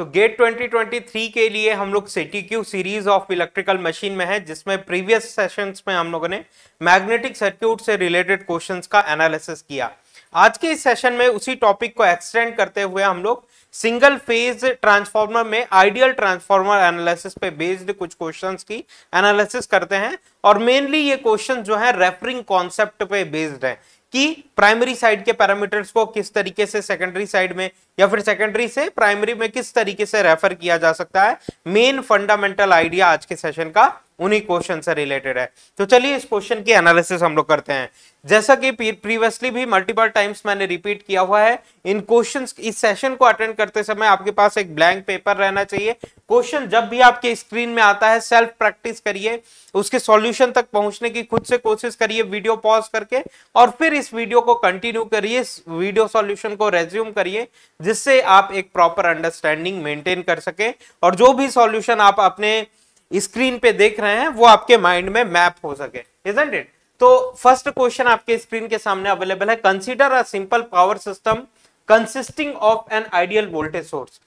तो गेट 2023 के लिए हम लोग city Q series of electrical machine में है जिसमें प्रीवियस सेशंस में हम लोगों ने मैग्नेटिक सर्क्यूट से रिलेटेड क्वेश्चंस का एनालिसिस किया आज के इस सेशन में उसी टॉपिक को एक्सटेंड करते हुए हम लोग सिंगल फेज ट्रांसफार्मर में आइडियल ट्रांसफार्मर एनालिसिस पे बेस्ड कुछ क्वेश्चंस की एनालिसिस करते हैं और मेनली ये क्वेश्चन जो है रेफरिंग कॉन्सेप्ट पे बेस्ड है कि प्राइमरी साइड के पैरामीटर्स को किस तरीके से सेकेंडरी साइड में या फिर सेकेंडरी से प्राइमरी में किस तरीके से रेफर किया जा सकता है मेन फंडामेंटल आइडिया आज के सेशन का उन्हीं क्वेश्चन से रिलेटेड है तो चलिए इस क्वेश्चन की एनालिसिस हम लोग करते हैं जैसा कि प्रीवियसली भी मल्टीपल टाइम्स मैंने रिपीट किया हुआ है इन क्वेश्चन इस सेशन को अटेंड करते समय आपके पास एक ब्लैंक पेपर रहना चाहिए क्वेश्चन जब भी आपके स्क्रीन में आता है सेल्फ प्रैक्टिस करिए उसके सॉल्यूशन तक पहुंचने की खुद से कोशिश करिए वीडियो पॉज करके और फिर इस वीडियो को कंटिन्यू करिए इस वीडियो सॉल्यूशन को रेज्यूम करिए जिससे आप एक प्रॉपर अंडरस्टैंडिंग मेंटेन कर सके और जो भी सॉल्यूशन आप अपने स्क्रीन पे देख रहे हैं वो आपके माइंड में मैप हो सके इजेंट इट तो फर्स्ट क्वेश्चन आपके स्क्रीन के सामने अवेलेबल है consider a simple power system consisting of an ideal voltage source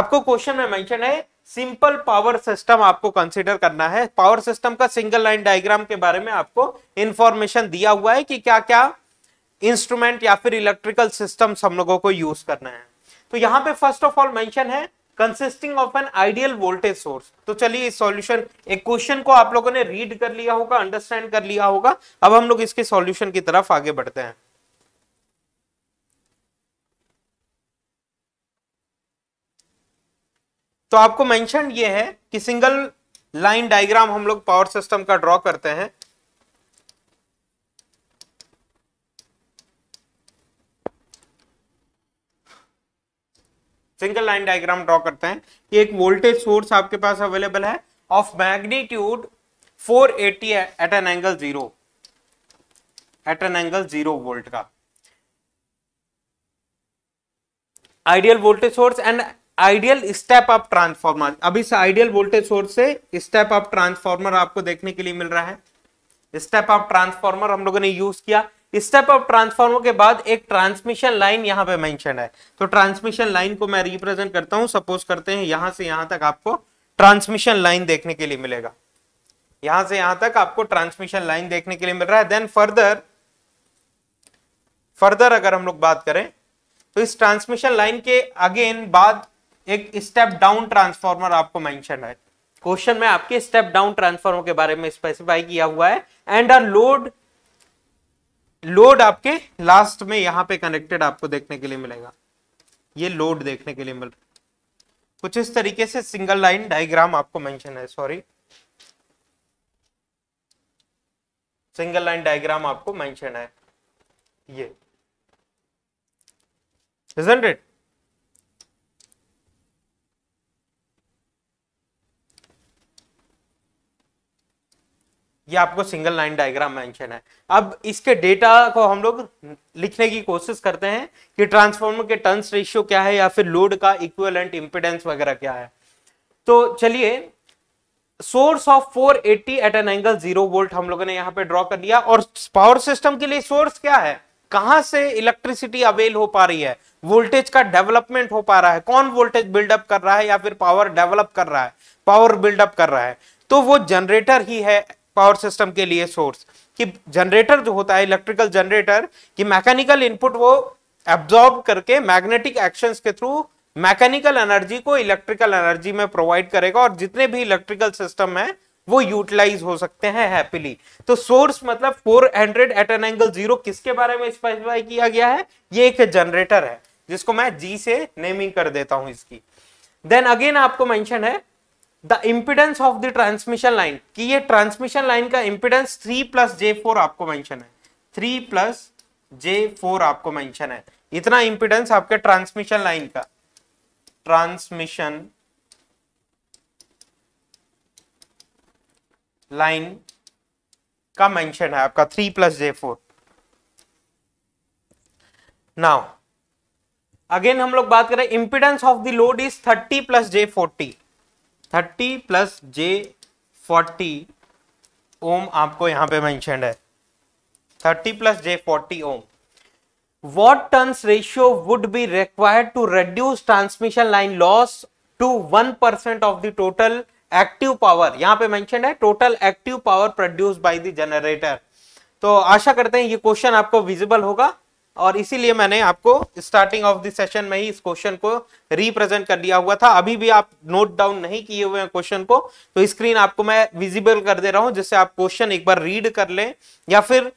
आपको क्वेश्चन में मेंशन है सिंपल पावर सिस्टम आपको कंसीडर करना है पावर सिस्टम का सिंगल लाइन डायग्राम के बारे में आपको इंफॉर्मेशन दिया हुआ है कि क्या क्या इंस्ट्रूमेंट या फिर इलेक्ट्रिकल सिस्टम हम लोगों को यूज करना है तो यहां पे फर्स्ट ऑफ ऑल मेंशन है consisting of an ideal voltage source तो चलिए इस सॉल्यूशन एक क्वेश्चन को आप लोगों ने रीड कर लिया होगा अंडरस्टैंड कर लिया होगा अब हम लोग इसके सॉल्यूशन की तरफ आगे बढ़ते हैं तो आपको मेंशन ये है कि सिंगल लाइन डायग्राम हम लोग पावर सिस्टम का ड्रॉ करते हैं सिंगल लाइन डायग्राम ड्रॉ करते हैं कि एक वोल्टेज सोर्स आपके पास अवेलेबल है of magnitude 480 at an angle zero at an angle zero volt का ideal voltage source and ideal step up transformer अब इस आइडियल वोल्टेज सोर्स से स्टेप अप ट्रांसफॉर्मर आपको देखने के लिए मिल रहा है स्टेप अप ट्रांसफॉर्मर हम लोगों ने यूज किया स्टेप ऑफ ट्रांसफार्मर के बाद एक ट्रांसमिशन लाइन यहां पे मेंशन है तो ट्रांसमिशन लाइन को मैं रिप्रेजेंट करता हूं सपोज करते हैं यहां से यहां तक आपको ट्रांसमिशन लाइन देखने के लिए मिलेगा यहां से यहां तक आपको ट्रांसमिशन लाइन देखने के लिए मिल रहा है देन फर्दर फर्दर अगर हम लोग बात करें तो इस ट्रांसमिशन लाइन के अगेन बाद एक स्टेप डाउन ट्रांसफॉर्मर आपको मेंशन है क्वेश्चन में आपके स्टेप डाउन ट्रांसफॉर्मर के बारे में स्पेसिफाई किया हुआ है एंड अ लोड लोड आपके लास्ट में यहां पे कनेक्टेड आपको देखने के लिए मिलेगा ये लोड देखने के लिए मिल कुछ इस तरीके से सिंगल लाइन डायग्राम आपको मेंशन है सॉरी सिंगल लाइन डायग्राम आपको मेंशन है ये इट ये आपको सिंगल लाइन डायग्राम मेंशन है अब इसके डेटा को हम लोग लिखने की कोशिश करते हैं कि ट्रांसफॉर्मर के टर्न्स रेशियो क्या है या फिर लोड का इक्विवेलेंट इंपेडेंस वगैरह क्या है तो चलिए source of 480 at an angle zero volt हम लोगों ने यहाँ पे ड्रॉ कर लिया और पावर सिस्टम के लिए सोर्स क्या है कहां से इलेक्ट्रिसिटी अवेल हो पा रही है वोल्टेज का डेवलपमेंट हो पा रहा है कौन वोल्टेज बिल्डअप कर रहा है या फिर पावर डेवलप कर रहा है पावर बिल्डअप कर रहा है तो वो जनरेटर ही है पावर सिस्टम के लिए सोर्स कि जनरेटर जो होता है इलेक्ट्रिकल जनरेटर कि मैकेनिकल इनपुट वो एब्जॉर्ब करके मैग्नेटिक एक्शंस के थ्रू मैकेनिकल एनर्जी को इलेक्ट्रिकल एनर्जी में प्रोवाइड करेगा और जितने भी इलेक्ट्रिकल सिस्टम है वो यूटिलाइज हो सकते हैं हैप्पीली तो सोर्स मतलब 400 एट एन एंगल जीरो किसके बारे में स्पेसिफाई किया गया है ये एक जनरेटर है जिसको मैं जी से नेमिंग कर देता हूं इसकी देन अगेन आपको मेंशन है the impedance of the transmission line कि ये ट्रांसमिशन लाइन का इम्पिडेंस थ्री प्लस जे फोर आपको मेंशन है थ्री प्लस जे फोर आपको मेंशन है इतना इम्पिडेंस आपके ट्रांसमिशन लाइन का ट्रांसमिशन लाइन का मेंशन है आपका थ्री प्लस जे फोर नाउ अगेन हम लोग बात करें impedance of the load is thirty plus J forty thirty plus J forty ओम आपको यहाँ पे मैंशनड है thirty plus J forty ohm what turns ratio would be required to reduce transmission line loss to one percent of the total active power यहां पे मैं है total active power produce by the generator तो आशा करते हैं ये question आपको विजिबल होगा और इसीलिए मैंने आपको स्टार्टिंग ऑफ द सेशन में ही इस क्वेश्चन को रिप्रेजेंट कर दिया हुआ था अभी भी आप नोट डाउन नहीं किए हुए हैं क्वेश्चन को तो स्क्रीन आपको मैं विजिबल कर दे रहा हूं जिससे आप क्वेश्चन एक बार रीड कर लें या फिर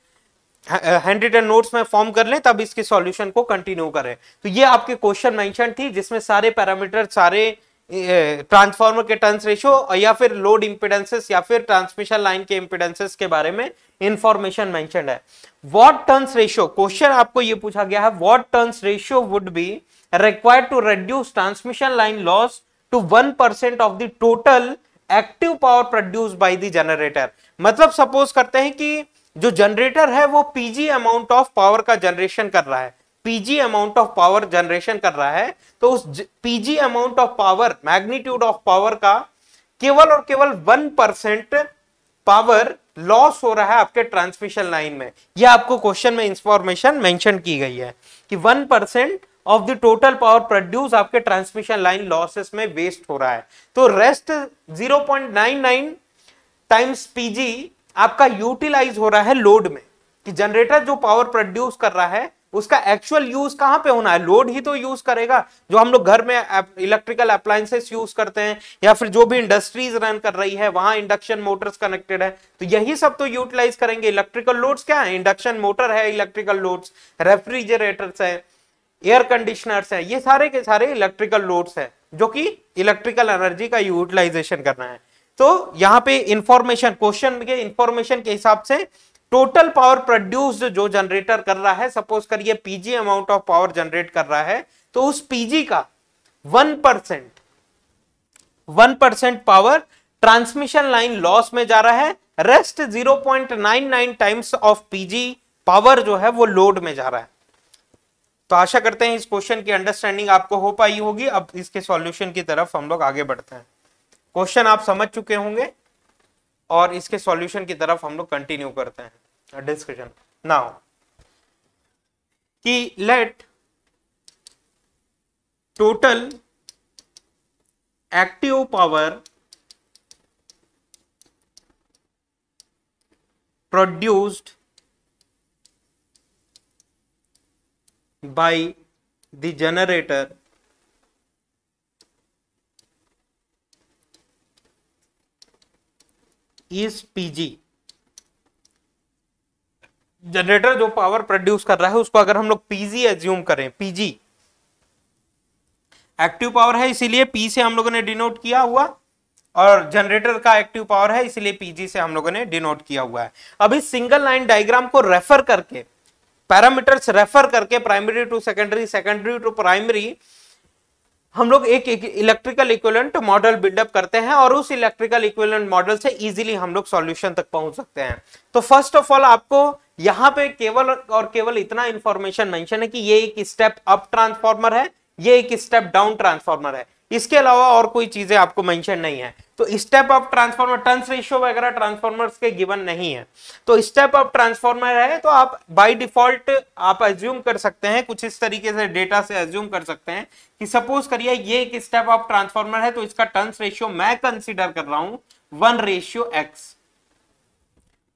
हैंड रिटन नोट्स में फॉर्म कर लें तब इसके सॉल्यूशन को कंटिन्यू करें तो ये आपके क्वेश्चन मेंशन थी जिसमें सारे पैरामीटर सारे ट्रांसफार्मर के टर्न्स रेशियो या फिर लोड इम्पिडेंसेस या फिर ट्रांसमिशन लाइन के इम्पिडेंसेस के बारे में इंफॉर्मेशन मेंशन है व्हाट टर्न्स रेशियो क्वेश्चन आपको ये पूछा गया है what turns ratio would be required to reduce transmission line loss to one percent of the total active power produce by the generator मतलब सपोज करते हैं कि जो जनरेटर है वो पीजी अमाउंट ऑफ पावर का जनरेशन कर रहा है PG amount of power generation कर रहा है तो उस PG amount of power magnitude of power का केवल और केवल वन परसेंट पावर लॉस हो रहा है आपके ट्रांसमिशन लाइन में यह आपको क्वेश्चन में इंफॉर्मेशन मेंशन की गई है कि one percent of the total power produce आपके ट्रांसमिशन लाइन लॉसेस में वेस्ट हो रहा है तो रेस्ट जीरो टाइम्स पीजी आपका यूटिलाइज हो रहा है लोड में कि जनरेटर जो पावर प्रोड्यूस कर रहा है उसका एक्चुअल यूज कहां पे होना है लोड ही तो यूज करेगा जो हम लोग घर में इलेक्ट्रिकल अप्लायंसेस यूज करते हैं या फिर जो भी इंडस्ट्रीज रन कर रही है वहां इंडक्शन मोटर्स कनेक्टेड है तो यही सब तो यूटिलाइज करेंगे इलेक्ट्रिकल लोड्स क्या है इंडक्शन मोटर है इलेक्ट्रिकल लोड्स रेफ्रिजरेटर्स है एयर कंडीशनर्स है ये सारे के सारे इलेक्ट्रिकल लोड्स है जो कि इलेक्ट्रिकल एनर्जी का यूटिलाइजेशन करना है तो यहाँ पे इंफॉर्मेशन क्वेश्चन के इंफॉर्मेशन के हिसाब से टोटल पावर प्रोड्यूस जो जनरेटर कर रहा है सपोज करिए PG amount of power generate कर रहा है तो उस पीजी का one percent one percent power transmission line loss में जा रहा है rest zero point nine nine times of PG power जो है वो लोड में जा रहा है तो आशा करते हैं इस क्वेश्चन की अंडरस्टैंडिंग आपको हो पाई होगी अब इसके सॉल्यूशन की तरफ हम लोग आगे बढ़ते हैं क्वेश्चन आप समझ चुके होंगे और इसके सॉल्यूशन की तरफ हम लोग कंटिन्यू करते हैं डिस्कशन नाउ कि let total active power produced by the generator is PG generator जो पावर प्रोड्यूस कर रहा है उसको अगर हम लोग पीजी एज्यूम करें पीजी एक्टिव पावर है इसीलिए पी से हम लोगों ने डिनोट किया हुआ और जनरेटर का एक्टिव पावर है इसलिए पीजी से हम लोगों ने डिनोट किया हुआ है अभी सिंगल लाइन डायग्राम को रेफर करके पैरामीटर्स रेफर करके primary to secondary secondary to primary हम लोग एक इलेक्ट्रिकल इक्विवेलेंट मॉडल बिल्डअप करते हैं और उस इलेक्ट्रिकल इक्विवेलेंट मॉडल से इजीली हम लोग सॉल्यूशन तक पहुंच सकते हैं तो फर्स्ट ऑफ ऑल आपको यहाँ पे केवल और केवल इतना इंफॉर्मेशन मेंशन है कि ये एक स्टेप अप ट्रांसफॉर्मर है ये एक स्टेप डाउन ट्रांसफॉर्मर है इसके अलावा और कोई चीजें आपको मेंशन नहीं है तो step of transformer turns ratio वगैरह ट्रांसफॉर्मर्स के गिवन नहीं है तो स्टेप ऑफ ट्रांसफॉर्मर है तो आप बाय डिफॉल्ट आप एज्यूम कर सकते हैं कुछ इस तरीके से डेटा से एज्यूम कर सकते हैं कि सपोज करिए ये एक स्टेप ऑफ ट्रांसफॉर्मर है तो इसका टर्स रेशियो मैं कंसिडर कर रहा हूं one ratio X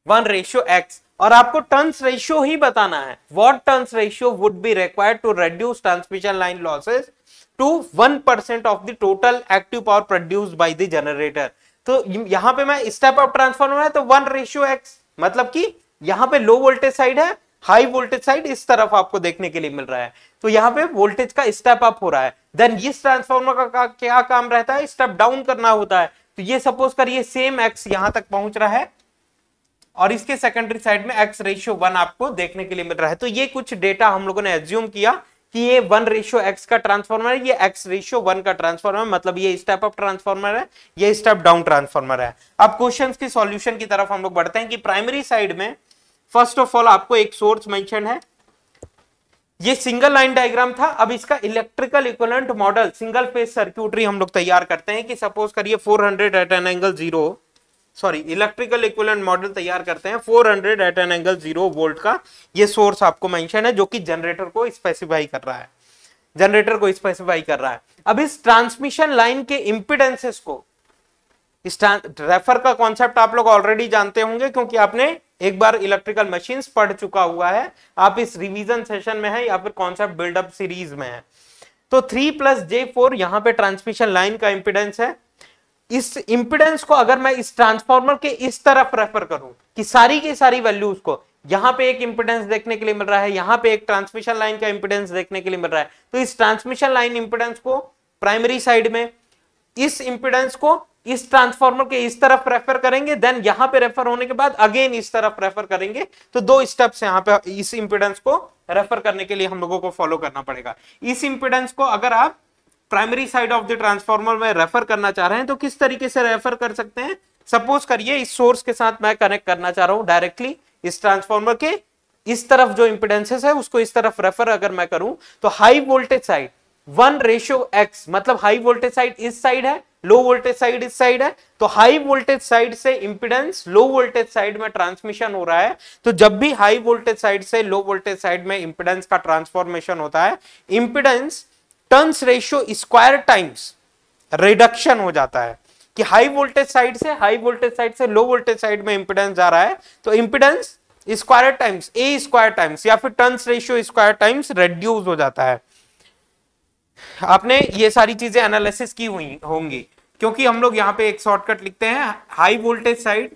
one ratio X और आपको टर्स रेशियो ही बताना है what turns ratio would be required to reduce transmission line losses to 1% of the total active power produce by the generator तो यहां पे मैं स्टेप ऑफ ट्रांसफॉर्मर है तो वन रेशियो एक्स मतलब कि यहां पे लो वोल्टेज साइड है हाई वोल्टेज साइड इस तरफ आपको देखने के लिए मिल रहा है तो यहाँ पे वोल्टेज का स्टेप अप हो रहा है देन इस ट्रांसफार्मर का, का क्या काम रहता है स्टेप डाउन करना होता है तो ये सपोज करिए सेम एक्स यहां तक पहुंच रहा है और इसके सेकेंडरी साइड में एक्स रेशियो वन आपको देखने के लिए मिल रहा है तो ये कुछ डेटा हम लोगों ने एज्यूम किया कि ये वन रेशियो एक्स का ट्रांसफॉर्मर है ये एक्स रेशियो वन का ट्रांसफॉर्मर मतलब ये स्टेप अप ट्रांसफॉर्मर है ये स्टेप डाउन ट्रांसफॉर्मर है अब क्वेश्चन की सॉल्यूशन की तरफ हम लोग बढ़ते हैं कि प्राइमरी साइड में फर्स्ट ऑफ ऑल आपको एक सोर्स मेंशन है ये सिंगल लाइन डायग्राम था अब इसका electrical equivalent model single phase circuitry हम लोग तैयार करते हैं कि सपोज करिए 400 at an angle zero sorry electrical equivalent model तैयार करते हैं 400 at an angle zero volt का ये सोर्स आपको मेंशन है जो कि जनरेटर को स्पेसिफाई कर रहा है जनरेटर को स्पेसिफाई कर रहा है अब इस ट्रांसमिशन लाइन के इंपिडेंसेस को इस रेफर का कॉन्सेप्ट आप लोग ऑलरेडी जानते होंगे क्योंकि आपने एक बार इलेक्ट्रिकल मशीन पढ़ चुका हुआ है आप इस रिविजन सेशन में है या फिर कॉन्सेप्ट बिल्डअप सीरीज में तो है तो थ्री प्लस जे फोर यहां पर ट्रांसमिशन लाइन का इंपिडेंस है इस इंपिडेंस को अगर मैं इस ट्रांसफॉर्मर के इस तरफ रेफर करूं कि सारी की सारी वैल्यूज को यहां पे एक इंपिडेंस देखने के लिए मिल रहा है यहां पे एक ट्रांसमिशन लाइन का इंपिडेंस देखने के लिए मिल रहा है तो इस ट्रांसमिशन लाइन इंपिडेंस को प्राइमरी साइड में इस इंपिडेंस को इस ट्रांसफॉर्मर के इस तरफ रेफर करेंगे देन यहां पे रेफर होने के बाद अगेन इस तरफ रेफर करेंगे तो दो स्टेप्स यहां पे इस इंपिडेंस को रेफर करने के लिए हम लोगों को फॉलो करना पड़ेगा इस इंपिडेंस को अगर आप primary side of the transformer में रेफर करना चाह रहे हैं तो किस तरीके से रेफर कर सकते हैं सपोज करिए इस सोर्स के साथ मैं कनेक्ट करना चाह रहा हूं डायरेक्टली इस ट्रांसफॉर्मर के इस तरफ जो इंपिडेंसेस है उसको इस तरफ रेफर अगर मैं करूं तो high voltage side one ratio X मतलब हाई वोल्टेज साइड इस साइड है लो वोल्टेज साइड इस साइड है तो हाई वोल्टेज साइड से इंपिडेंस लो वोल्टेज साइड में ट्रांसमिशन हो रहा है तो जब भी हाई वोल्टेज साइड से लो वोल्टेज साइड में इंपिडेंस का ट्रांसफॉर्मेशन होता है impedance turns ratio square times reduction हो जाता है कि हाई वोल्टेज साइड से हाई वोल्टेज साइड से लो वोल्टेज साइड में इंपिडेंस जा रहा है तो impedance square times A square times या फिर turns ratio square times reduce हो जाता है आपने ये सारी चीजें एनालिसिस की हुई होंगी क्योंकि हम लोग यहां पे एक शॉर्टकट लिखते हैं high voltage side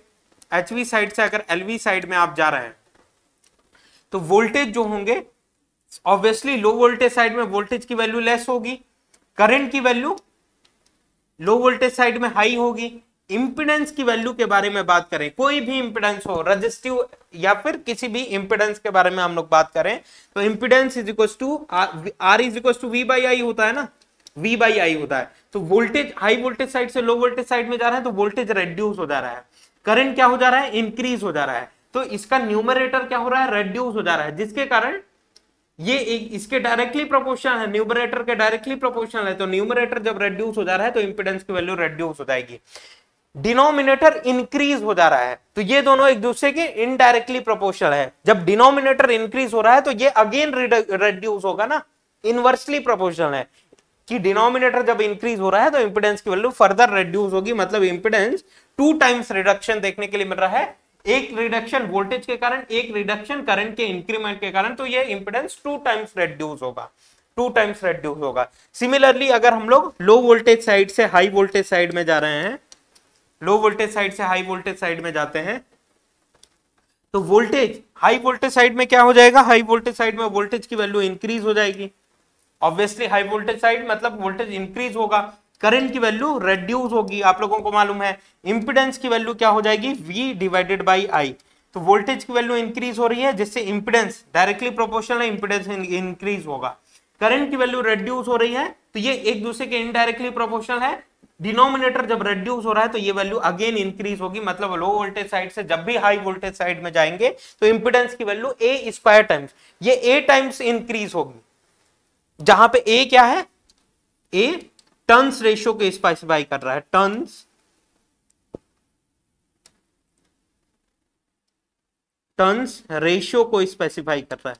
HV side से अगर एलवी साइड में आप जा रहे हैं तो वोल्टेज जो होंगे ऑब्वियसली लो वोल्टेज साइड में वोल्टेज की वैल्यू लेस होगी करंट की वैल्यू लो वोल्टेज साइड में हाई होगी इंपिडेंस की वैल्यू के बारे में बात करें कोई भी इंपिडेंस हो रजिस्टिव या फिर किसी भी इंपिडेंस के बारे में हम लोग बात करें तो impedance is equal to R is equal to V by I होता है ना वी बाई आई होता है तो वोल्टेज हाई वोल्टेज साइड से लो वोल्टेज साइड में जा रहा है तो वोल्टेज रेड्यूस हो जा रहा है करंट क्या हो जा रहा है इंक्रीज हो जा रहा है तो इसका न्यूमरेटर क्या हो रहा है रेड्यूस हो जा रहा है जिसके कारण ये इसके डायरेक्टली प्रोपोर्शनल है न्यूमरेटर के डायरेक्टली प्रोपोर्शनल है तो न्यूमरेटर जब रेड्यूस हो जा रहा है तो इंपिडेंस की वैल्यू रेड्यूस हो जाएगी डिनोमिनेटर इंक्रीज हो जा रहा है तो ये दोनों एक दूसरे के इनडायरेक्टली प्रोपोर्शनल है जब डिनोमिनेटर इंक्रीज हो रहा है तो ये अगेन रेड्यूस होगा ना इनवर्सली प्रोपोर्शनल है कि डिनोमिनेटर जब इंक्रीज हो रहा है तो इंपिडेंस की वैल्यू फर्दर रेड्यूस होगी मतलब इंपिडेंस टू टाइम्स रिडक्शन देखने के लिए मिल रहा है एक रिडक्शन वोल्टेज के कारण एक रिडक्शन करंट के इंक्रीमेंट के कारण तो ये इंपिडेंस टू टाइम्स रेड्यूस होगा टू टाइम्स रेड्यूस होगा सिमिलरली अगर हम लोग लो वोल्टेज साइड से हाई वोल्टेज साइड में जा रहे हैं लो वोल्टेज साइड से हाई वोल्टेज साइड में जाते हैं तो वोल्टेज हाई वोल्टेज साइड में क्या हो जाएगा हाई वोल्टेज साइड में वोल्टेज की वैल्यू इंक्रीज हो जाएगी ऑब्वियसली हाई वोल्टेज साइड मतलब वोल्टेज इंक्रीज होगा करंट की वैल्यू रेड्यूस होगी आप लोगों को मालूम है इंपिडेंस की वैल्यू क्या हो जाएगी v डिवाइडेड बाई i तो वोल्टेज की वैल्यू इंक्रीज हो रही है जिससे impedance directly proportional impedance increase होगा करंट की वैल्यू रेड्यूस हो रही है तो ये एक दूसरे के इनडायरेक्टली प्रोपोर्शनल है डिनोमिनेटर जब रेड्यूस हो रहा है तो ये वैल्यू अगेन इंक्रीज होगी मतलब लो वोल्टेज साइड से जब भी हाई वोल्टेज साइड में जाएंगे तो इंपिडेंस की वैल्यू ए स्क्वायर टाइम्स ये ए टाइम्स इंक्रीज होगी जहां पे ए क्या है ए टर्न्स रेशो को स्पेसिफाई कर रहा है टर्न्स टर्न्स रेशियो को स्पेसिफाई कर रहा है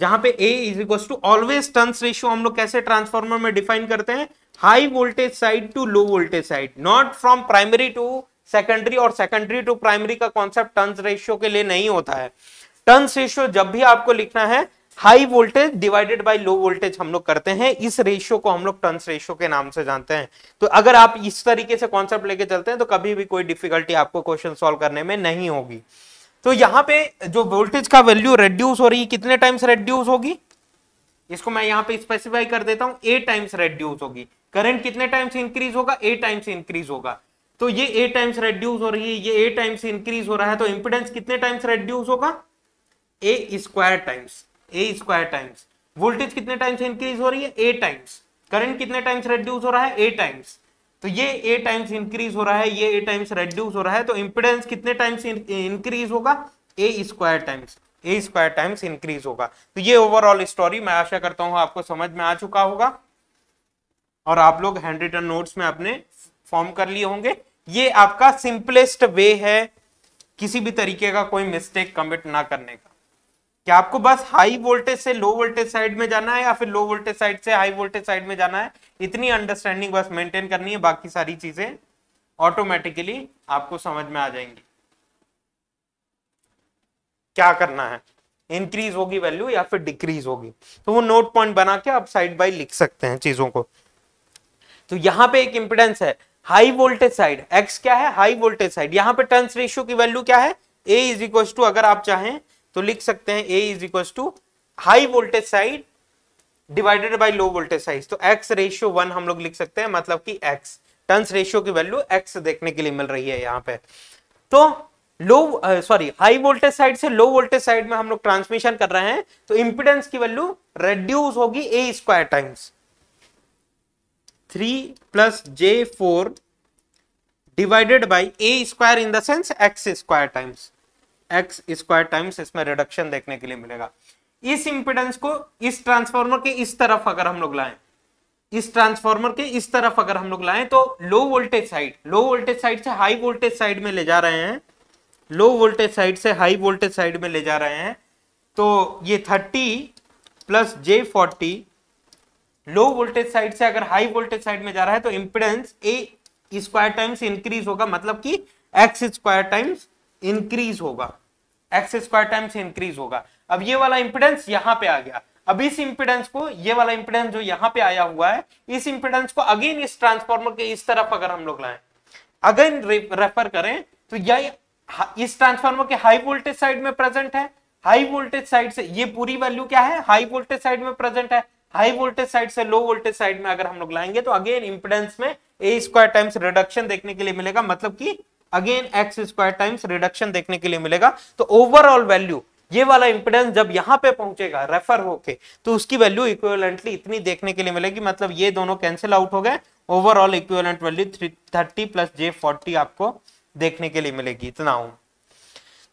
जहां पे A is equal to always turns ratio हम लोग कैसे ट्रांसफार्मर में डिफाइन करते हैं high voltage side to low voltage side not from primary to secondary और सेकेंडरी टू प्राइमरी का कॉन्सेप्ट टर्न्स रेशियो के लिए नहीं होता है टर्न्स रेशियो जब भी आपको लिखना है high voltage divided by low voltage हम लोग करते हैं इस रेशियो को हम लोग टर्न्स रेशियो के नाम से जानते हैं तो अगर आप इस तरीके से कॉन्सेप्ट लेके चलते हैं तो कभी भी कोई डिफिकल्टी आपको क्वेश्चन सॉल्व करने में नहीं होगी तो यहाँ पे जो वोल्टेज का वैल्यू रेड्यूस हो रही है कितने टाइम्स रेड्यूस होगी इसको मैं यहाँ पे स्पेसिफाई कर देता हूँ ए टाइम्स रेड्यूस होगी करंट कितने टाइम्स इंक्रीज होगा ए टाइम्स इंक्रीज होगा तो ये ए टाइम्स रेड्यूस हो रही है ये ए टाइम्स इंक्रीज हो रहा है तो इंपिडेंस कितने टाइम्स रेड्यूस होगा A square times A square times voltage कितने टाइम्स इंक्रीज हो रही है ए टाइम्स करंट कितने टाइम्स रेड्यूस हो रहा है ए टाइम्स तो ये ए टाइम्स इंक्रीज हो रहा है ये ए टाइम्स रेड्यूस हो रहा है तो इंपिडेंस कितने टाइम्स इंक्रीज होगा A square times A square times increase होगा तो ये ओवरऑल स्टोरी मैं आशा करता हूं आपको समझ में आ चुका होगा और आप लोग हैंड रिटन नोट्स में अपने फॉर्म कर लिए होंगे ये आपका सिंपलेस्ट वे है किसी भी तरीके का कोई मिस्टेक कमिट ना करने का कि आपको बस हाई वोल्टेज से लो वोल्टेज साइड में जाना है या फिर लो वोल्टेज साइड से हाई वोल्टेज साइड में जाना है इतनी अंडरस्टैंडिंग बस मेंटेन करनी है बाकी सारी चीजें ऑटोमेटिकली आपको समझ में आ जाएंगी क्या करना है इंक्रीज होगी वैल्यू या फिर डिक्रीज होगी तो वो नोट पॉइंट बना के आप साइड बाई लिख सकते हैं चीजों को तो यहां पे एक इंपिडेंस है हाई वोल्टेज साइड एक्स क्या है हाई वोल्टेज साइड यहाँ पे टर्न्स रेशियो की वैल्यू क्या है ए इज इक्वल टू अगर आप चाहें तो लिख सकते हैं A is equal to high voltage side divided by low voltage side तो एक्स रेशियो वन हम लोग लिख सकते हैं मतलब कि एक्स टर्न्स रेशियो की वैल्यू एक्स देखने के लिए मिल रही है यहाँ पे तो low sorry high voltage side से लो वोल्टेज साइड में हम लोग ट्रांसमिशन कर रहे हैं तो इंपिडेंस की वैल्यू रेड्यूस होगी A square times three plus J four divided by A square in the sense X square times X square times इसमें रिडक्शन देखने के लिए मिलेगा इस इंपिडेंस को इस ट्रांसफार्मर के इस तरफ अगर हम लोग लाएं इस ट्रांसफार्मर के इस तरफ अगर हम लोग लाएं तो low voltage side low voltage side से हाई वोल्टेज साइड में ले जा रहे हैं लो वोल्टेज साइड से हाई वोल्टेज साइड में ले जा रहे हैं तो ये थर्टी प्लस जे फोर्टी लो वोल्टेज साइड से अगर हाई वोल्टेज साइड में जा रहा है तो impedance A square times increase होगा मतलब कि एक्स स्क्वायर टाइम्स इंक्रीज होगा एक्स स्क्वायर टाइम्स इंक्रीज होगा अब ये वाला इंपिडेंस यहां पे आ गया अब इस इंपिडेंस को ये वाला इंपिडेंस जो यहां पे आया हुआ है इस इंपिडेंस को अगेन इस ट्रांसफॉर्मर के इस तरफ अगर हम लोग लाएं अगेन रेफर करें तो यह इस ट्रांसफार्मर के हाई वोल्टेज साइड में प्रेजेंट है हाई वोल्टेज साइड से ये पूरी वैल्यू क्या है हाई वोल्टेज साइड में प्रेजेंट है हाई वोल्टेज साइड से लो वोल्टेज साइड में अगर हम लोग लाएंगे तो अगेन इंपिडेंस में ए स्क्वायर टाइम्स रिडक्शन देखने के लिए मिलेगा मतलब कि again X square times reduction देखने के लिए मिलेगा तो ओवरऑल वैल्यू ये वाला इंपिडेंस जब यहां पे पहुंचेगा रेफर होके तो उसकी वैल्यू इक्विवेलेंटली इतनी देखने के लिए मिलेगी मतलब ये दोनों कैंसिल आउट हो गए overall equivalent value thirty plus जे फोर्टी आपको देखने के लिए मिलेगी इतना हूं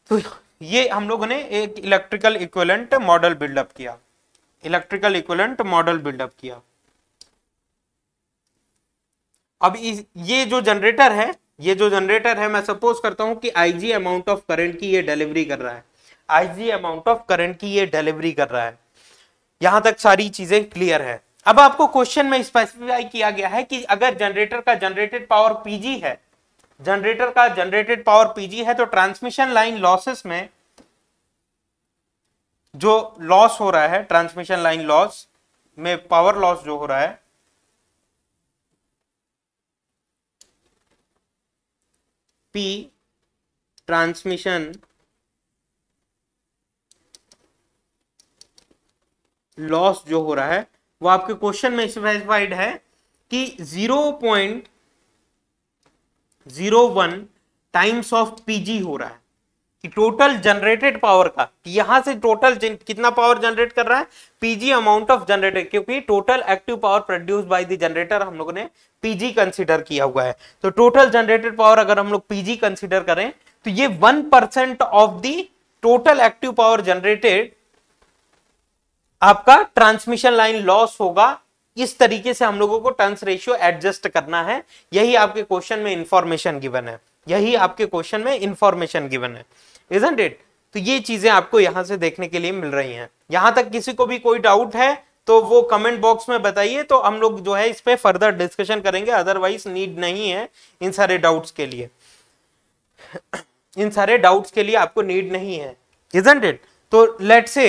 तो ये हम लोगों ने एक इलेक्ट्रिकल इक्विवेलेंट मॉडल बिल्डअप किया इलेक्ट्रिकल इक्विवेलेंट मॉडल बिल्डअप किया अब ये जो जनरेटर है ये जो जनरेटर है मैं सपोज करता हूँ कि आईजी अमाउंट ऑफ करंट की ये डिलीवरी कर रहा है आईजी अमाउंट ऑफ करंट की ये डिलीवरी कर रहा है यहां तक सारी चीजें क्लियर है अब आपको क्वेश्चन में स्पेसिफाई किया गया है कि अगर जनरेटर का जनरेटेड पावर पीजी है जनरेटर का जनरेटेड पावर पीजी है तो ट्रांसमिशन लाइन लॉसेस में जो लॉस हो रहा है ट्रांसमिशन लाइन लॉस में पावर लॉस जो हो रहा है पी ट्रांसमिशन लॉस जो हो रहा है वो आपके क्वेश्चन में स्पेसिफाइड है कि zero point zero one times of PG हो रहा है कि टोटल जनरेटेड पावर का यहां से टोटल कितना पावर जनरेट कर रहा है पीजी अमाउंट ऑफ जनरेटेड क्योंकि total active power produce by the generator हम लोगों ने पीजी कंसीडर किया हुआ है तो टोटल जनरेटेड पावर अगर हम लोग पीजी कंसीडर करें तो ये one percent of the total active power generated आपका ट्रांसमिशन लाइन लॉस होगा इस तरीके से हम लोगों को टर्न्स रेशियो एडजस्ट करना है यही आपके क्वेश्चन में इंफॉर्मेशन गिवन है यही आपके क्वेश्चन में इंफॉर्मेशन गिवन है इजेंट इट तो ये चीजें आपको यहां से देखने के लिए मिल रही हैं यहां तक किसी को भी कोई डाउट है तो वो कमेंट बॉक्स में बताइए तो हम लोग जो है इस पर फर्दर डिस्कशन करेंगे अदरवाइज नीड नहीं है इन सारे डाउट्स के लिए इन सारे डाउट्स के लिए आपको नीड नहीं है इजेंट इट तो लेट से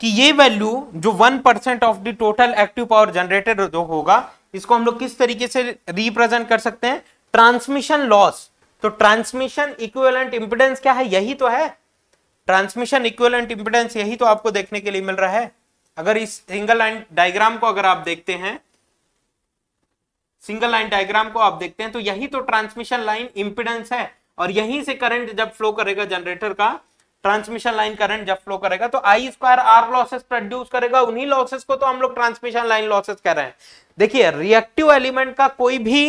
कि ये वैल्यू जो one percent of the total active power generated जो होगा इसको हम लोग किस तरीके से रिप्रेजेंट कर सकते हैं ट्रांसमिशन लॉस तो ट्रांसमिशन इक्विवेलेंट इंपिडेंस क्या है यही तो है ट्रांसमिशन इक्विवेलेंट इंपिडेंस यही तो आपको देखने के लिए मिल रहा है अगर इस सिंगल लाइन डायग्राम को अगर आप देखते हैं सिंगल लाइन डायग्राम को आप देखते हैं तो यही तो ट्रांसमिशन लाइन इंपिडेंस है और यहीं से करंट जब फ्लो करेगा जनरेटर का ट्रांसमिशन लाइन करंट जब फ्लो करेगा तो I square R losses produce करेगा उन्हीं लॉसेस को तो हम लोग ट्रांसमिशन लाइन लॉसेस कह रहे हैं देखिए रिएक्टिव एलिमेंट का कोई भी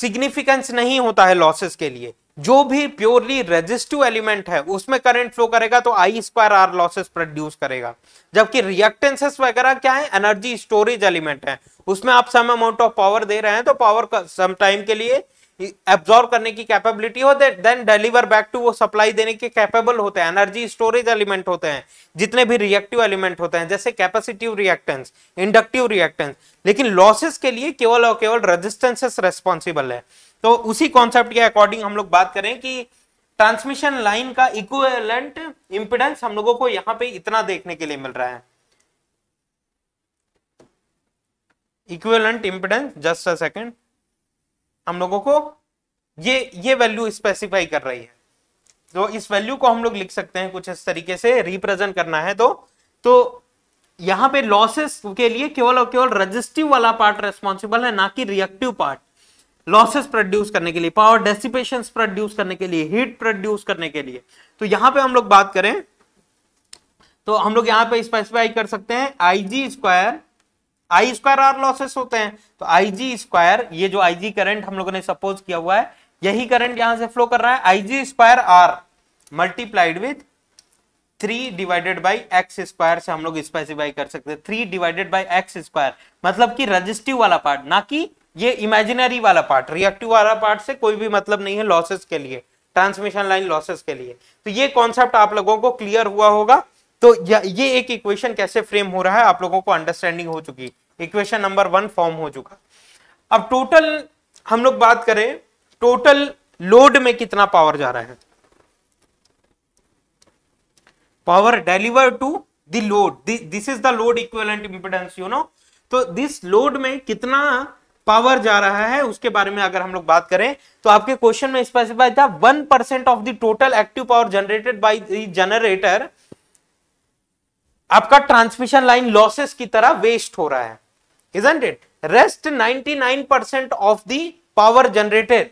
सिग्निफिकेंस नहीं होता है लॉसेस के लिए जो भी प्योरली रेजिस्टिव एलिमेंट है उसमें करंट फ्लो करेगा तो I square R losses produce करेगा जबकि रिएक्टेंसेस वगैरह क्या है एनर्जी स्टोरेज एलिमेंट है उसमें आप सम अमाउंट ऑफ पावर दे रहे हैं तो पावर सम टाइम के लिए एब्जॉर्व करने की कैपेबिलिटी हो देन डिलीवर बैक टू वो सप्लाई देने के कैपेबल होते हैं एनर्जी स्टोरेज एलिमेंट होते हैं जितने भी रिएक्टिव एलिमेंट होते हैं जैसे कैपेसिटिव रिएक्टेंस इंडक्टिव रिएक्टेंस लेकिन लॉसेस के लिए केवल और केवल रेजिस्टेंसेस रेस्पॉन्सिबल है तो उसी कॉन्सेप्ट के अकॉर्डिंग हम लोग बात करें कि ट्रांसमिशन लाइन का इक्वेलेंट इंपिडेंस हम लोगों को यहां पे इतना देखने के लिए मिल रहा है equivalent impedance just a second हम लोगों को ये ये वैल्यू स्पेसिफाई कर रही है तो इस वैल्यू को हम लोग लिख सकते हैं कुछ इस तरीके से रिप्रेजेंट करना है तो तो यहां पे लॉसेस के लिए केवल और केवल रजिस्टिव वाला पार्ट रेस्पॉन्सिबल है ना कि रिएक्टिव पार्ट लॉसेस प्रोड्यूस करने के लिए पावर डेसिपेशन प्रोड्यूस करने के लिए हीट प्रोड्यूस करने के लिए तो यहां पे हम लोग बात करें तो हम लोग यहां पे स्पेसिफाई कर सकते हैं I G square I square R losses होते हैं तो आईजी स्क्वायर ये जो आईजी करंट हम लोगों ने सपोज किया हुआ है यही करंट यहां से फ्लो कर रहा है IG square R multiplied with three divided by X square से हम लोग स्पेसिफाई कर सकते हैं three divided by X square मतलब कि रजिस्टिव वाला पार्ट ना कि ये इमेजिनरी वाला पार्ट रिएक्टिव वाला पार्ट से कोई भी मतलब नहीं है लॉसेस के लिए ट्रांसमिशन लाइन लॉसेस के लिए तो ये कॉन्सेप्ट आप लोगों को क्लियर हुआ होगा तो ये एक इक्वेशन कैसे फ्रेम हो रहा है आप लोगों को अंडरस्टैंडिंग हो चुकी इक्वेशन नंबर वन फॉर्म हो चुका अब टोटल हम लोग बात करें टोटल लोड में कितना पावर जा रहा है power delivered to load this is the load equal load you know तो दिस लोड में कितना पावर जा रहा है उसके बारे में अगर हम लोग बात करें तो आपके क्वेश्चन में स्पेसिफाई था one percent of the total active power generated by generator आपका ट्रांसमिशन लाइन लॉसेस की तरह वेस्ट हो रहा है isn't it rest 99 percent of the power generated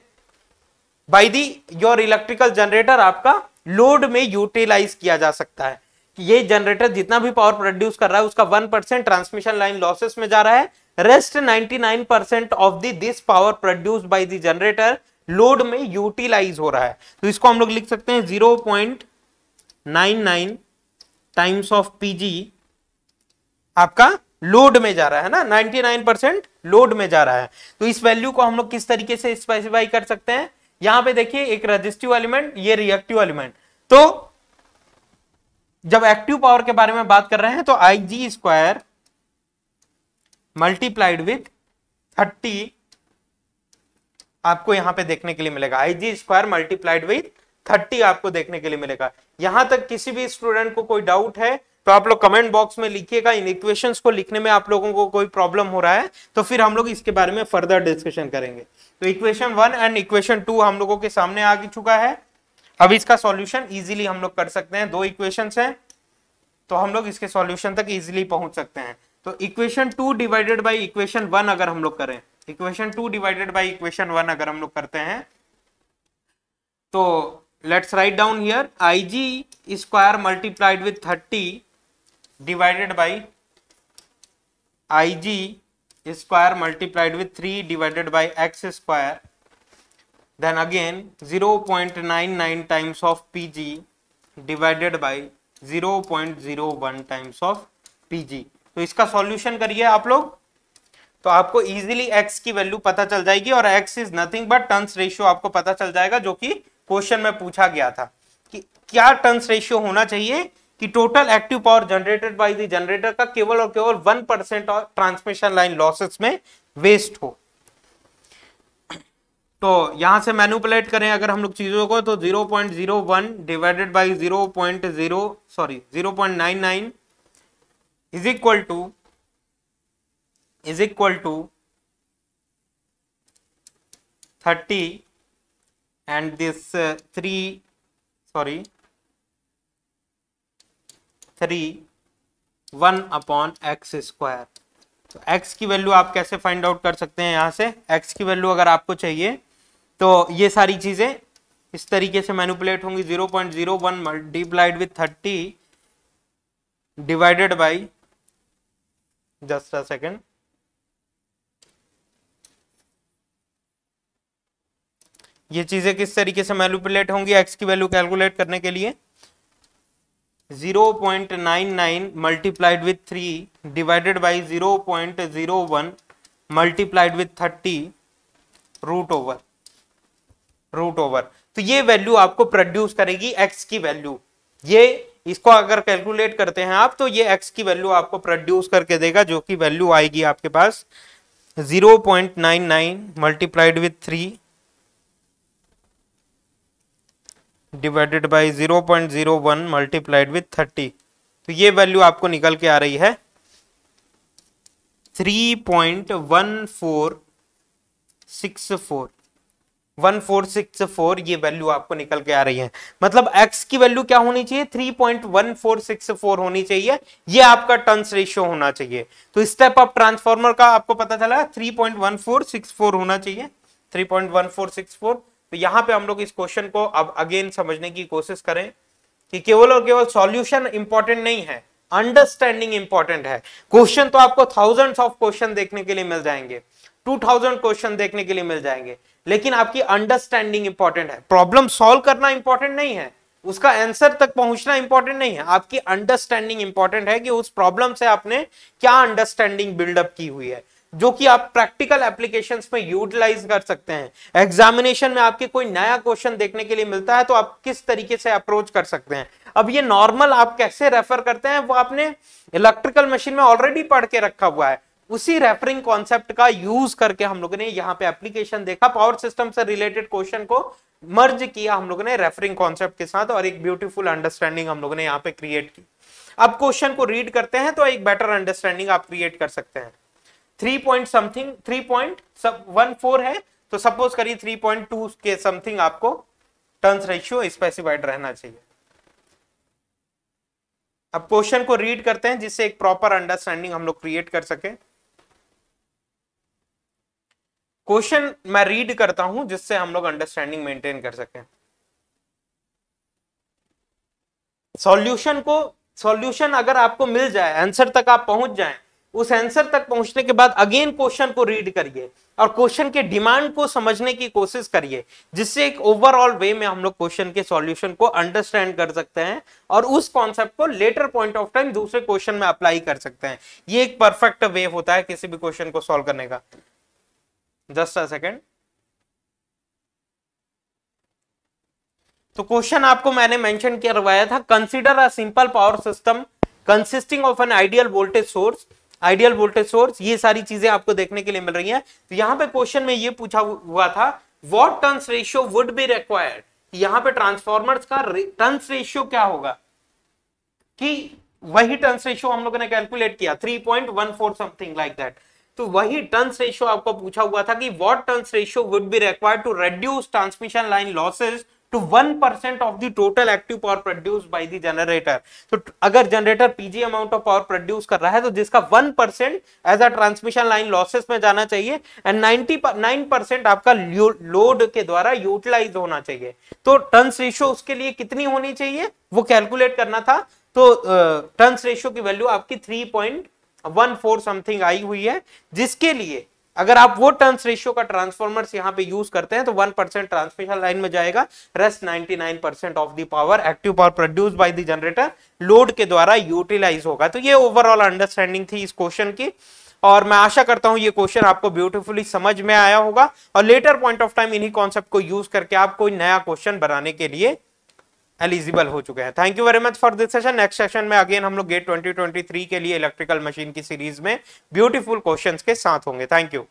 by the your electrical generator आपका लोड में यूटिलाइज किया जा सकता है कि ये जनरेटर जितना भी पावर प्रोड्यूस कर रहा है उसका one percent transmission line losses में जा रहा है rest 99 percent of the this power produce by the generator load में यूटिलाइज हो रहा है तो इसको हम लोग लिख सकते हैं zero point nine nine times of PG आपका लोड में जा रहा है ना 99 परसेंट लोड में जा रहा है तो इस वैल्यू को हम लोग किस तरीके से स्पेसिफाई कर सकते हैं यहां पे देखिए एक रजिस्टिव एलिमेंट ये रिएक्टिव एलिमेंट तो जब एक्टिव पावर के बारे में बात कर रहे हैं तो I G square multiplied with thirty आपको यहां पे देखने के लिए मिलेगा I G square multiplied with thirty आपको देखने के लिए मिलेगा यहां तक किसी भी स्टूडेंट को कोई डाउट है तो आप लोग कमेंट बॉक्स में लिखिएगा इन इक्वेशंस को लिखने में आप लोगों को कोई प्रॉब्लम हो रहा है तो फिर हम लोग इसके बारे में फर्दर डिस्कशन करेंगे तो equation one and equation two हम लोगों के सामने आ चुका है अब इसका सॉल्यूशन इजीली हम लोग कर सकते हैं दो इक्वेशन हैं तो हम लोग इसके सॉल्यूशन तक इजीली पहुंच सकते हैं तो equation two divided by equation one अगर हम लोग करें equation two divided by equation one अगर हम लोग करते हैं तो let's write down here I G square multiplied with thirty divided by I G square multiplied with three divided by X square then again zero point nine nine times of P G divided by zero point zero one times of P G तो इसका solution करिए आप लोग तो आपको easily x की value पता चल जाएगी और X is nothing but turns ratio आपको पता चल जाएगा जो कि क्वेश्चन में पूछा गया था कि क्या टर्न्स रेशियो होना चाहिए कि total active power generated by the generator का केवल और केवल वन परसेंट और ट्रांसमिशन लाइन लॉसेस में वेस्ट हो तो यहां से मैनुपुलेट करें अगर हम लोग चीजों को तो 0.01 divided by 0.0 sorry 0.99 is equal to is equal to thirty and this uh, 3 sorry 3 1 upon x square तो x की वैल्यू आप कैसे फाइंड आउट कर सकते हैं यहाँ से x की वैल्यू अगर आपको चाहिए तो ये सारी चीज़ें इस तरीके से मैनुपुलेट होंगी 0.01 point zero one multiplied with thirty divided by just a second ये चीज़ें किस तरीके से मैलुपुलेट होंगी एक्स की वैल्यू कैलकुलेट करने के लिए 0.99 multiplied with three divided by 0.01 multiplied with thirty root over root over तो ये वैल्यू आपको प्रोड्यूस करेगी एक्स की वैल्यू ये इसको अगर कैलकुलेट करते हैं आप तो ये एक्स की वैल्यू आपको प्रोड्यूस करके देगा जो कि वैल्यू आएगी आपके पास 0.99 point nine nine multiplied with three divided by 0.01 multiplied with 30 तो ये वैल्यू आपको निकल के आ रही है 3.1464 1464 ये वैल्यू आपको निकल के आ रही है मतलब x की वैल्यू क्या होनी चाहिए 3.1464 होनी चाहिए ये आपका टर्न्स रेशियो होना चाहिए तो स्टेप अप ट्रांसफॉर्मर का आपको पता चला 3.1464 होना चाहिए 3.1464 तो यहाँ पे हम लोग इस क्वेश्चन को अब अगेन समझने की कोशिश करें कि केवल और केवल सॉल्यूशन इंपॉर्टेंट नहीं है अंडरस्टैंडिंग इंपॉर्टेंट है क्वेश्चन तो आपको थाउजेंड्स ऑफ क्वेश्चन देखने के लिए मिल जाएंगे टू थाउजेंड क्वेश्चन देखने के लिए मिल जाएंगे लेकिन आपकी अंडरस्टैंडिंग इंपॉर्टेंट है प्रॉब्लम सॉल्व करना इंपॉर्टेंट नहीं है उसका आंसर तक पहुंचना इंपॉर्टेंट नहीं है आपकी अंडरस्टैंडिंग इंपॉर्टेंट है कि उस प्रॉब्लम से आपने क्या अंडरस्टैंडिंग बिल्डअप की हुई है जो कि आप प्रैक्टिकल एप्लीकेशन में यूटिलाइज कर सकते हैं एग्जामिनेशन में आपके कोई नया क्वेश्चन देखने के लिए मिलता है तो आप किस तरीके से अप्रोच कर सकते हैं अब ये नॉर्मल आप कैसे रेफर करते हैं वो आपने इलेक्ट्रिकल मशीन में ऑलरेडी पढ़ के रखा हुआ है उसी रेफरिंग कॉन्सेप्ट का यूज करके हम लोगों ने यहाँ पे एप्लीकेशन देखा पावर सिस्टम से रिलेटेड क्वेश्चन को मर्ज किया हम लोगों ने रेफरिंग कॉन्सेप्ट के साथ और एक ब्यूटीफुल अंडरस्टैंडिंग हम लोगों ने यहाँ पे क्रिएट की अब क्वेश्चन को रीड करते हैं तो एक बेटर अंडरस्टैंडिंग आप क्रिएट कर सकते हैं three point something three point सब वन फोर है तो सपोज करिए थ्री पॉइंट टू के समथिंग आपको टर्न्स रेशियो स्पेसिफाइड रहना चाहिए अब क्वेश्चन को रीड करते हैं जिससे एक प्रॉपर अंडरस्टैंडिंग हम लोग क्रिएट कर सके क्वेश्चन मैं रीड करता हूं जिससे हम लोग अंडरस्टैंडिंग मेंटेन कर सकें सॉल्यूशन को सॉल्यूशन अगर आपको मिल जाए आंसर तक आप पहुंच जाए उस आंसर तक पहुंचने के बाद अगेन क्वेश्चन को रीड करिए और क्वेश्चन के डिमांड को समझने की कोशिश करिए जिससे एक ओवरऑल वे में हम लोग क्वेश्चन के सॉल्यूशन को अंडरस्टैंड कर सकते हैं और उस कॉन्सेप्ट को लेटर पॉइंट ऑफ टाइम दूसरे क्वेश्चन में अप्लाई कर सकते हैं ये एक परफेक्ट वे होता है किसी भी क्वेश्चन को सॉल्व करने का जस्ट अ सेकेंड तो क्वेश्चन आपको मैंने मेंशन करवाया था consider a simple power system consisting of an ideal voltage source ideal voltage source ये सारी चीजें आपको देखने के लिए मिल रही है तो यहाँ पे क्वेश्चन में ये पूछा हुआ था what turns ratio would be required यहाँ पे ट्रांसफॉर्मर्स का टर्न्स रेशियो क्या होगा कि वही टर्न्स रेशियो हम लोगों ने कैलकुलेट किया फोर समथिंग लाइक दैट तो वही टर्न्स रेशियो आपको पूछा हुआ था कि what turns ratio would be required to reduce transmission line losses to 1% of the total active power produced by the generator so agar generator pg amount of power produce kar raha hai to jiska 1% as a transmission line losses mein jana chahiye and 99% आपका load के द्वारा utilise होना चाहिए तो turns ratio उसके लिए कितनी होनी चाहिए वो कैलकुलेट करना था तो टर्न्स रेशियो की वैल्यू आपकी 3.14 समथिंग आई हुई है जिसके लिए अगर आप वो टर्न्स रेशियो का ट्रांसफॉर्मर्स यहाँ पे यूज करते हैं तो 1 परसेंट ट्रांसमिशन लाइन में जाएगा rest 99 percent of the power active power produce by the generator load के द्वारा यूटिलाइज होगा तो ये ओवरऑल अंडरस्टैंडिंग थी इस क्वेश्चन की और मैं आशा करता हूं ये क्वेश्चन आपको ब्यूटीफुली समझ में आया होगा और लेटर पॉइंट ऑफ टाइम इन्हीं कॉन्सेप्ट को यूज करके आप कोई नया क्वेश्चन बनाने के लिए एलिजिबल हो चुके हैं thank you very much for this session next session में अगेन हम लोग गेट 2023 के लिए इलेक्ट्रिकल मशीन की सीरीज में ब्यूटीफुल क्वेश्चंस के साथ होंगे थैंक यू